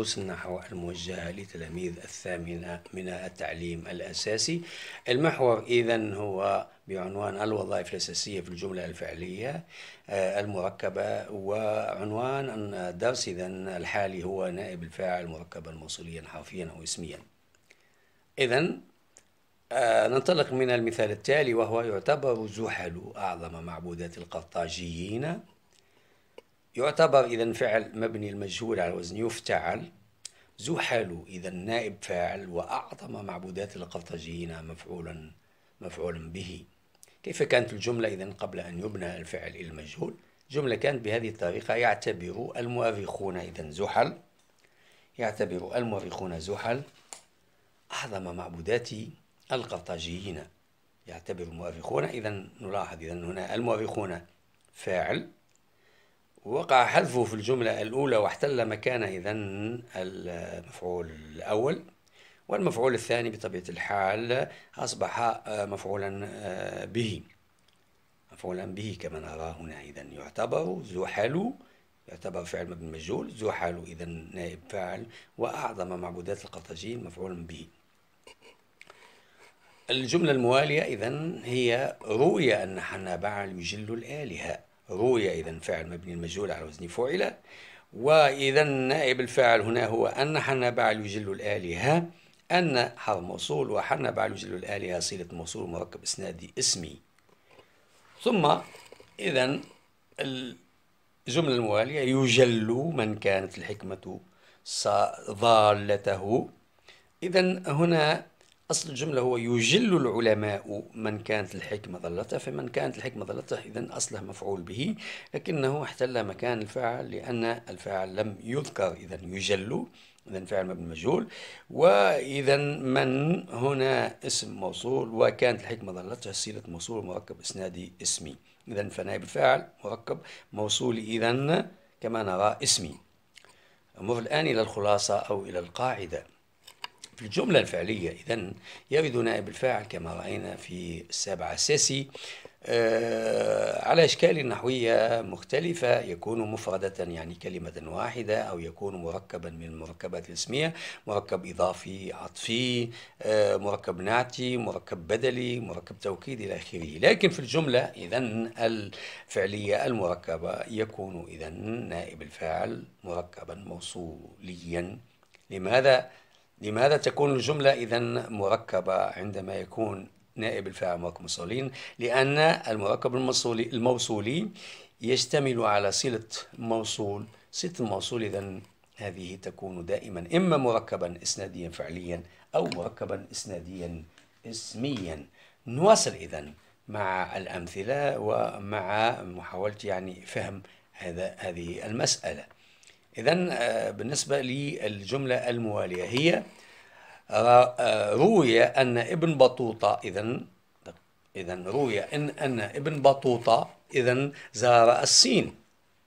دروس النحو الموجهة لتلاميذ الثامنة من التعليم الأساسي المحور إذا هو بعنوان الوظائف الأساسية في الجملة الفعلية آه، المركبة وعنوان الدرس إذا الحالي هو نائب الفاعل مركبا موصوليا حرفيا أو اسميا إذا آه، ننطلق من المثال التالي وهو يعتبر زحل أعظم معبودات القرطاجيين يعتبر إذا فعل مبني المجهول على وزن يفتعل زحل إذا نائب فاعل وأعظم معبودات القرطاجيين مفعولا مفعول به كيف كانت الجملة إذا قبل أن يبنى الفعل المجهول جملة كانت بهذه الطريقة يعتبر المؤرخون إذا زحل يعتبر المؤرخون زحل أعظم معبودات القرطاجيين يعتبر المؤرخون إذا نلاحظ إذا هنا المؤرخون فاعل وقع حذفه في الجملة الأولى واحتل مكان إذا المفعول الأول والمفعول الثاني بطبيعة الحال أصبح مفعولا آه، به مفعولا به كما نرى هنا إذا يعتبر زحل يعتبر فعل مبني مجهول زحل إذا نائب فاعل وأعظم معبودات القرطاجين مفعولا به الجملة الموالية إذا هي رؤيا أن بعل يجل الآلهة روي إذا فعل مبني المجهول على وزن فعل وإذا نائب الفاعل هنا هو أن حن بعل يجل الآلهة أن حرف موصول وحن بعل يجل الآلهة صلة موصول مركب إسنادي اسمي ثم إذا الجملة الموالية يجل من كانت الحكمة ضالته إذا هنا أصل الجملة هو يجل العلماء من كانت الحكمة ظلته فمن كانت الحكمة ظلته إذا أصله مفعول به لكنه احتل مكان الفاعل لأن الفاعل لم يذكر إذا يجل إذا فعل مبني مجهول وإذا من هنا اسم موصول وكانت الحكمة ظلتها سيره موصول مركب إسنادي اسمي إذا فنائب الفاعل مركب موصول إذا كما نرى اسمي نمر الآن إلى الخلاصة أو إلى القاعدة في الجملة الفعلية إذا يرد نائب الفاعل كما رأينا في السابع الساسي آه، على أشكال نحوية مختلفة يكون مفردة يعني كلمة واحدة أو يكون مركبا من المركبات الاسمية مركب إضافي عطفي آه، مركب نعتي مركب بدلي مركب توكيد إلى آخره لكن في الجملة إذا الفعلية المركبة يكون إذا نائب الفاعل مركبا موصوليا لماذا؟ لماذا تكون الجملة إذا مركبة عندما يكون نائب الفاعل مركب موصولين لأن المركب الموصولي, الموصولي يشتمل على صلة موصول صلة الموصول إذا هذه تكون دائما إما مركبا إسناديا فعليا أو مركبا إسناديا اسميا نواصل إذا مع الأمثلة ومع محاولة يعني فهم هذا هذه المسألة إذا آه، بالنسبة للجملة الموالية هي آه، آه، روي أن ابن بطوطة إذا إذا روي إن أن ابن بطوطة إذا زار الصين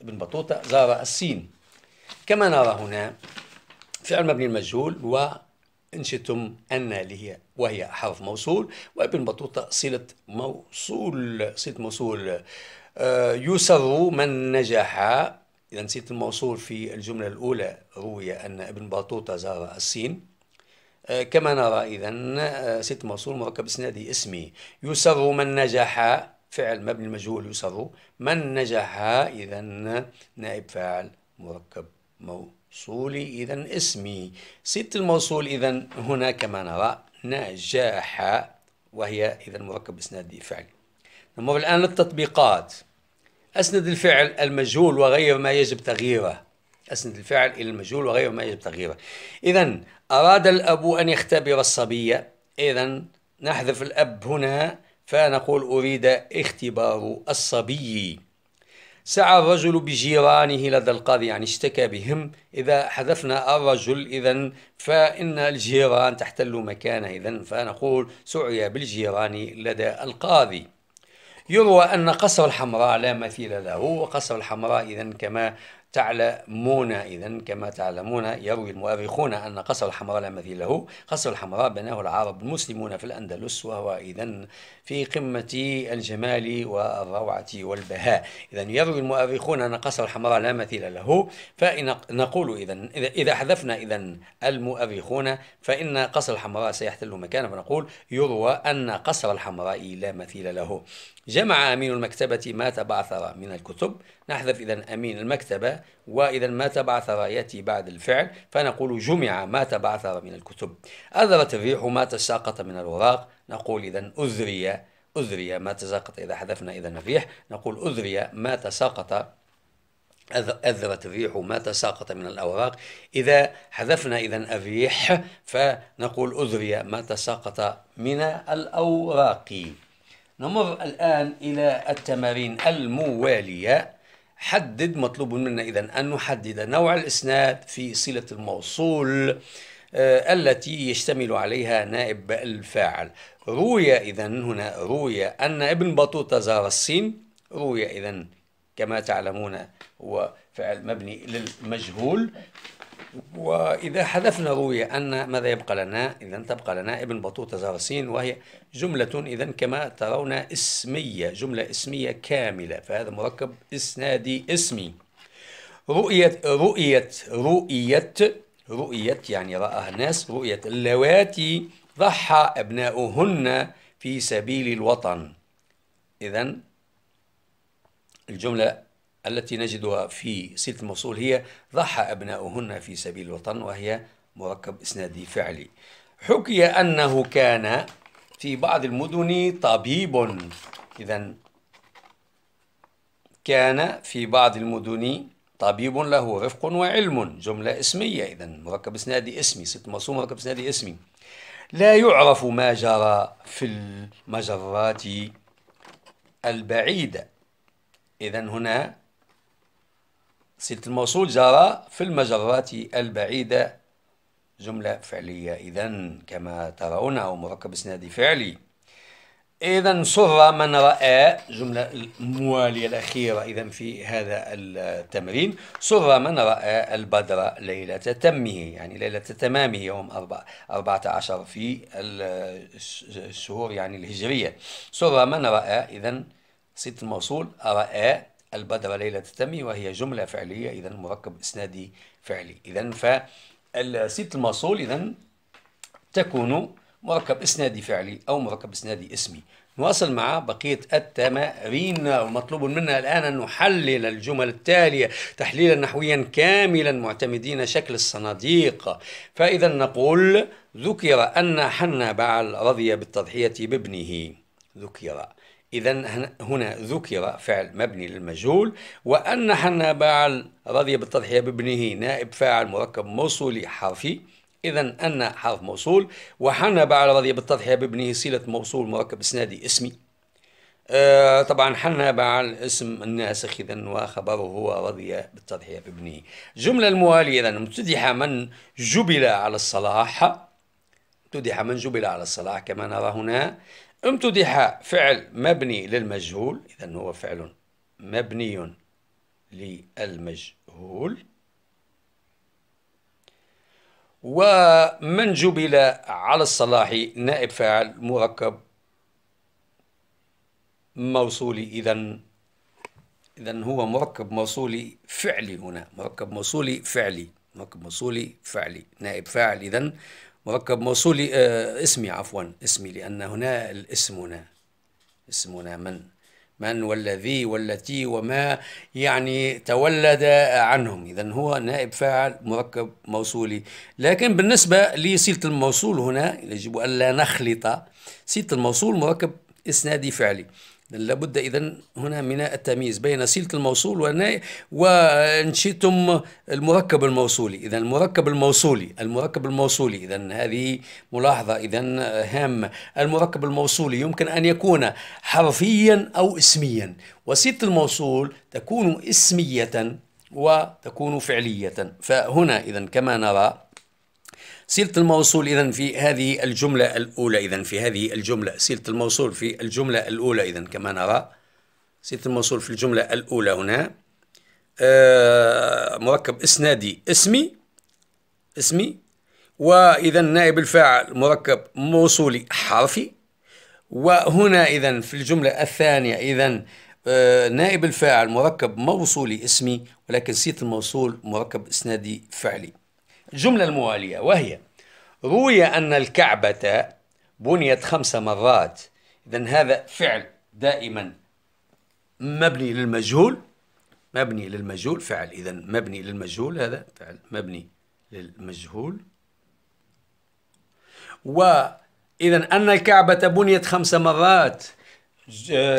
ابن بطوطة زار الصين كما نرى هنا فعل مبني المجهول إن شئتم أن اللي هي وهي حرف موصول وابن بطوطة صلة موصول صلة موصول يسر من نجح إذا نسيت الموصول في الجملة الأولى روي أن ابن بطوطة زار الصين آه، كما نرى إذا آه، ست موصول مركب إسنادي اسمي يسر من نجح فعل مبني المجهول يسر من نجح إذا نائب فاعل مركب موصولي إذا اسمي ست الموصول إذا هنا كما نرى نجاح وهي إذا مركب إسنادي فعل نمر الآن للتطبيقات أسند الفعل المجهول وغير ما يجب تغييره أسند الفعل إلى المجهول وغير ما يجب تغييره إذا أراد الأب أن يختبر الصبي إذا نحذف الأب هنا فنقول أريد اختبار الصبي سعى الرجل بجيرانه لدى القاضي يعني اشتكى بهم إذا حذفنا الرجل إذا فإن الجيران تحتل مكانه إذا فنقول سعي بالجيران لدى القاضي يروى أن قصر الحمراء لا مثيل له وقصر الحمراء إذا كما تعلمون إذا كما تعلمون يروي المؤرخون أن قصر الحمراء لا مثيل له قصر الحمراء بناه العرب المسلمون في الأندلس وهو إذا في قمة الجمال والروعة والبهاء إذا يروي المؤرخون أن قصر الحمراء لا مثيل له فإن نقول إذا إذا حذفنا إذا المؤرخون فإن قصر الحمراء سيحتل مكانه فنقول يروى أن قصر الحمراء لا مثيل له جمع أمين المكتبة ما تبعثر من الكتب نحذف إذا أمين المكتبة وإذا ما تبعثر يأتي بعد الفعل فنقول جمع ما تبعثر من الكتب أذرت الريح ما تساقط من الوراق نقول إذا أذري أذري ما تساقط إذا حذفنا إذا الريح نقول أذري ما تساقط أذرت الريح ما تساقط من الأوراق إذا حذفنا إذا الريح فنقول أذري ما تساقط من الأوراق نمر الآن إلى التمارين الموالية حدد مطلوب منا إذا أن نحدد نوع الإسناد في صلة الموصول آه، التي يشتمل عليها نائب الفاعل روي إذا هنا روي أن ابن بطوطة زار الصين روي إذا كما تعلمون هو فعل مبني للمجهول وإذا حذفنا روية أن ماذا يبقى لنا؟ إذا تبقى لنا ابن بطوطة زارسين وهي جملة إذا كما ترون اسمية جملة اسمية كاملة فهذا مركب إسنادي اسمي رؤية رؤية رؤية رؤية يعني رآها الناس رؤية اللواتي ضحى أبناؤهن في سبيل الوطن إذا الجملة التي نجدها في سلة الموصول هي ضحى أبناؤهن في سبيل الوطن وهي مركب إسنادي فعلي حكي أنه كان في بعض المدن طبيب إذا كان في بعض المدن طبيب له رفق وعلم جملة اسمية إذا مركب إسنادي اسمي ست موصول مركب إسنادي اسمي لا يعرف ما جرى في المجرات البعيدة إذا هنا صلة الموصول جرى في المجرات البعيدة جملة فعلية إذا كما ترون أو مركب إسنادي فعلي إذا سر من رأى جملة الموالية الأخيرة إذا في هذا التمرين سر من رأى البدر ليلة تمه يعني ليلة تمامه يوم 14 في الشهور يعني الهجرية سر من رأى إذا صيت الموصول رأى البدر ليلة التمي وهي جملة فعلية إذا مركب إسنادي فعلي إذا فالست الموصول إذا تكون مركب إسنادي فعلي أو مركب إسنادي اسمي نواصل مع بقية التمارين ومطلوب منا الآن أن نحلل الجمل التالية تحليلا نحويا كاملا معتمدين شكل الصناديق فإذا نقول ذكر أن حنا بعل رضي بالتضحية بابنه ذكر إذا هنا ذكر فعل مبني للمجهول وأن حنا باعل رضي بالتضحية بابنه نائب فاعل مركب موصولي حرفي إذا أن حرف موصول وحنا باعل رضي بالتضحية بابنه صلة موصول مركب إسنادي اسمي آه طبعا حنا باعل اسم الناسخ إذا وخبره هو رضي بالتضحية بابنه جملة الموالية إذا امتدح من جبل على الصلاح امتدح من جبل على الصلاح كما نرى هنا امتدح فعل مبني للمجهول إذا هو فعل مبني للمجهول ومن جبل على الصلاح نائب فاعل مركب موصولي إذا إذا هو مركب موصولي فعلي هنا مركب موصولي فعلي مركب موصولي فعلي نائب فاعل إذا مركب موصولي آه اسمي عفوا اسمي لأن هنا الاسم هنا اسم هنا من من والذي والتي وما يعني تولد عنهم إذا هو نائب فاعل مركب موصولي لكن بالنسبة لصيغة الموصول هنا يجب ألا نخلط صيغة الموصول مركب إسنادي فعلي لابد اذا هنا من التمييز بين صله الموصول وان شئتم المركب الموصولي اذا المركب الموصولي المركب الموصولي اذا هذه ملاحظه اذا هامه المركب الموصولي يمكن ان يكون حرفيا او اسميا وصله الموصول تكون اسميه وتكون فعليه فهنا اذا كما نرى سيرة الموصول إذا في هذه الجملة الأولى إذا في هذه الجملة سيرة الموصول في الجملة الأولى إذا كما نرى سيرة الموصول في الجملة الأولى هنا آه، مركب إسنادي اسمي اسمي وإذا نائب الفاعل مركب موصولي حرفي وهنا إذا في الجملة الثانية إذا آه، نائب الفاعل مركب موصولي اسمي ولكن سيرة الموصول مركب إسنادي فعلي الجملة الموالية وهي روي أن الكعبة بنيت خمس مرات إذا هذا فعل دائما مبني للمجهول مبني للمجهول فعل إذا مبني للمجهول هذا فعل مبني للمجهول وإذا أن الكعبة بنيت خمس مرات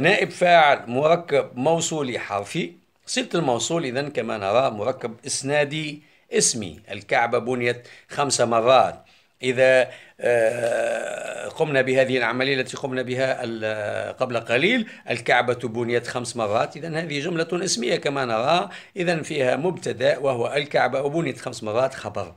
نائب فاعل مركب موصولي حرفي صلة الموصول إذا كما نرى مركب إسنادي اسمي الكعبة بنيت خمس مرات إذا آه، قمنا بهذه العملية التي قمنا بها قبل قليل الكعبة بنيت خمس مرات إذا هذه جملة اسمية كما نرى إذا فيها مبتدأ وهو الكعبة بنيت خمس مرات خبر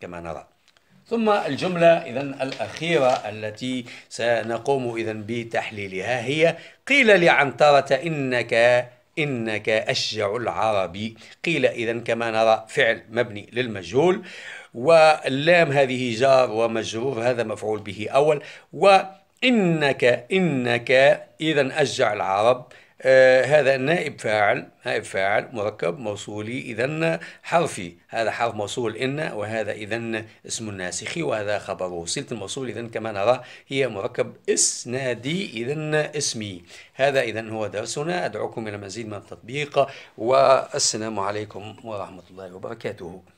كما نرى ثم الجملة إذا الأخيرة التي سنقوم إذا بتحليلها هي قيل لعنترة إنك إنك أشجع العرب قيل إذا كما نرى فعل مبني للمجهول واللام هذه جار ومجرور هذا مفعول به أول وإنك إنك إذا أشجع العرب آه هذا نائب فاعل نائب فاعل مركب موصولي إذا حرفي هذا حرف موصول إن وهذا إذا اسم الناسخ وهذا خبره صلة الموصول إذا كما نرى هي مركب إسنادي إذا اسمي هذا إذا هو درسنا أدعوكم إلى مزيد من التطبيق والسلام عليكم ورحمة الله وبركاته